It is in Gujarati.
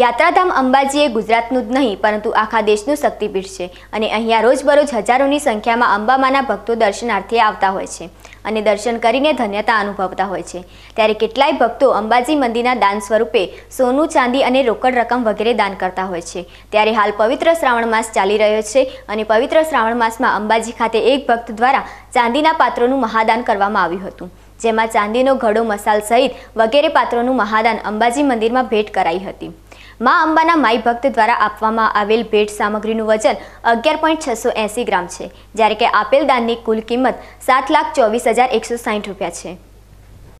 યાત્રાધામ અંબાજી એ ગુજરાતનું જ નહીં પરંતુ આખા દેશનું શક્તિપીઠ છે અને અહીંયા રોજબરોજ હજારોની સંખ્યામાં અંબામાના ભક્તો દર્શનાર્થે આવતા હોય છે અને દર્શન કરીને ધન્યતા અનુભવતા હોય છે ત્યારે કેટલાય ભક્તો અંબાજી મંદિરના દાન સ્વરૂપે સોનું ચાંદી અને રોકડ રકમ વગેરે દાન કરતા હોય છે ત્યારે હાલ પવિત્ર શ્રાવણ માસ ચાલી રહ્યો છે અને પવિત્ર શ્રાવણ માસમાં અંબાજી ખાતે એક ભક્ત દ્વારા ચાંદીના પાત્રોનું મહાદાન કરવામાં આવ્યું હતું જેમાં ચાંદીનો ઘડો મસાલ સહિત વગેરે પાત્રોનું મહાદાન અંબાજી મંદિરમાં ભેટ કરાઈ હતી મા અંબાના માઈ ભક્ત દ્વારા આપવામાં આવેલ ભેટ સામગ્રીનું વજન અગિયાર પોઈન્ટ છસો એંસી ગ્રામ છે જ્યારે કે આપેલ દાનની કુલ કિંમત સાત લાખ ચોવીસ હજાર એકસો સાહીઠ રૂપિયા છે